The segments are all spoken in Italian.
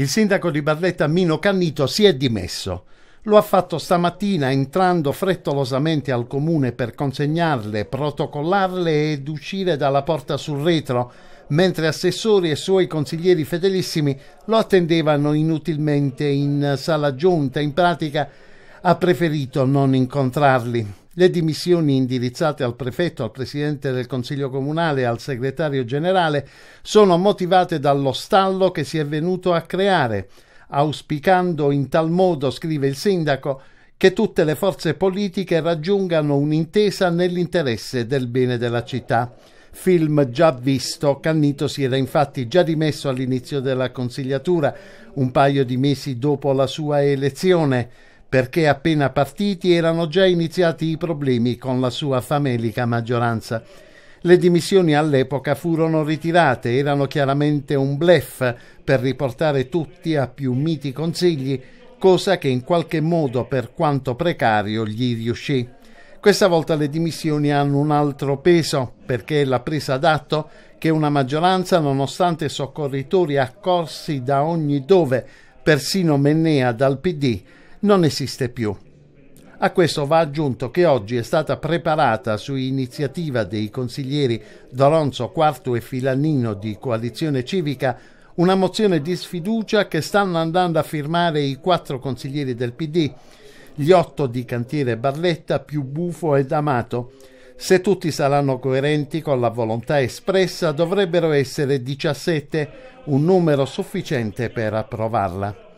Il sindaco di Barletta Mino Cannito si è dimesso. Lo ha fatto stamattina entrando frettolosamente al comune per consegnarle, protocollarle ed uscire dalla porta sul retro, mentre assessori e suoi consiglieri fedelissimi lo attendevano inutilmente in sala giunta. In pratica ha preferito non incontrarli. Le dimissioni indirizzate al prefetto, al presidente del Consiglio Comunale e al segretario generale sono motivate dallo stallo che si è venuto a creare, auspicando in tal modo, scrive il sindaco, che tutte le forze politiche raggiungano un'intesa nell'interesse del bene della città. Film già visto, Cannito si era infatti già dimesso all'inizio della consigliatura, un paio di mesi dopo la sua elezione perché appena partiti erano già iniziati i problemi con la sua famelica maggioranza. Le dimissioni all'epoca furono ritirate, erano chiaramente un blef per riportare tutti a più miti consigli, cosa che in qualche modo, per quanto precario, gli riuscì. Questa volta le dimissioni hanno un altro peso, perché è la presa d'atto che una maggioranza, nonostante soccorritori accorsi da ogni dove, persino Mennea dal PD, non esiste più. A questo va aggiunto che oggi è stata preparata su iniziativa dei consiglieri Doronzo Quarto e Filanino di Coalizione Civica una mozione di sfiducia che stanno andando a firmare i quattro consiglieri del PD, gli otto di cantiere Barletta più Bufo ed Amato. Se tutti saranno coerenti con la volontà espressa dovrebbero essere 17, un numero sufficiente per approvarla.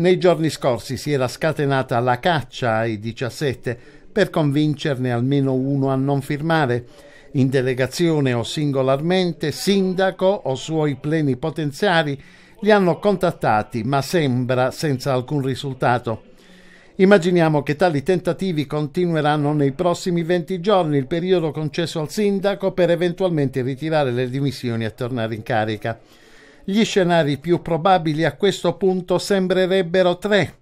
Nei giorni scorsi si era scatenata la caccia ai 17 per convincerne almeno uno a non firmare, in delegazione o singolarmente, sindaco o suoi plenipotenziari li hanno contattati, ma sembra senza alcun risultato. Immaginiamo che tali tentativi continueranno nei prossimi 20 giorni, il periodo concesso al sindaco per eventualmente ritirare le dimissioni e tornare in carica. Gli scenari più probabili a questo punto sembrerebbero tre.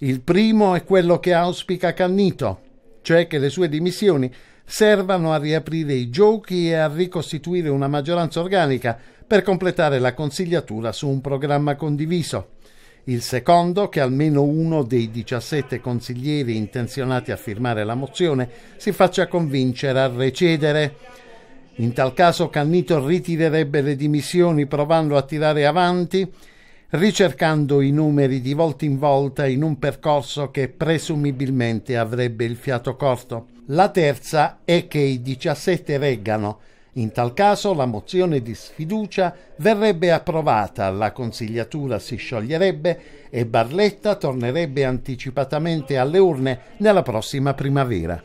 Il primo è quello che auspica Cannito, cioè che le sue dimissioni servano a riaprire i giochi e a ricostituire una maggioranza organica per completare la consigliatura su un programma condiviso. Il secondo, che almeno uno dei 17 consiglieri intenzionati a firmare la mozione si faccia convincere a recedere in tal caso Cannito ritirerebbe le dimissioni provando a tirare avanti, ricercando i numeri di volta in volta in un percorso che presumibilmente avrebbe il fiato corto. La terza è che i 17 reggano. In tal caso la mozione di sfiducia verrebbe approvata, la consigliatura si scioglierebbe e Barletta tornerebbe anticipatamente alle urne nella prossima primavera.